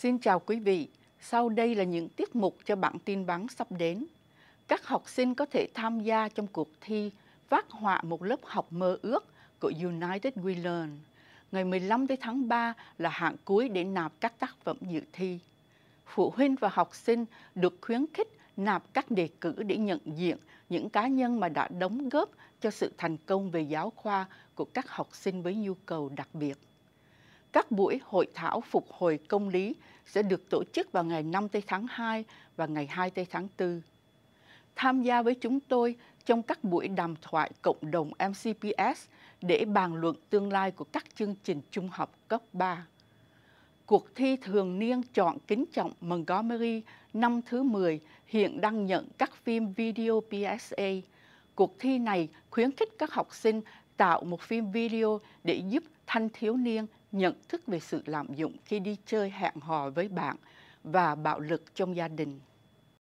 Xin chào quý vị, sau đây là những tiết mục cho bản tin bắn sắp đến. Các học sinh có thể tham gia trong cuộc thi vác họa một lớp học mơ ước của United We Learn. Ngày 15 tới tháng 3 là hạn cuối để nạp các tác phẩm dự thi. Phụ huynh và học sinh được khuyến khích nạp các đề cử để nhận diện những cá nhân mà đã đóng góp cho sự thành công về giáo khoa của các học sinh với nhu cầu đặc biệt. Các buổi hội thảo phục hồi công lý sẽ được tổ chức vào ngày 5 tây tháng 2 và ngày 2 tây tháng 4. Tham gia với chúng tôi trong các buổi đàm thoại cộng đồng MCPS để bàn luận tương lai của các chương trình trung học cấp 3. Cuộc thi thường niên chọn kính trọng Montgomery năm thứ 10 hiện đang nhận các phim video PSA. Cuộc thi này khuyến khích các học sinh tạo một phim video để giúp thanh thiếu niên nhận thức về sự lạm dụng khi đi chơi hẹn hò với bạn và bạo lực trong gia đình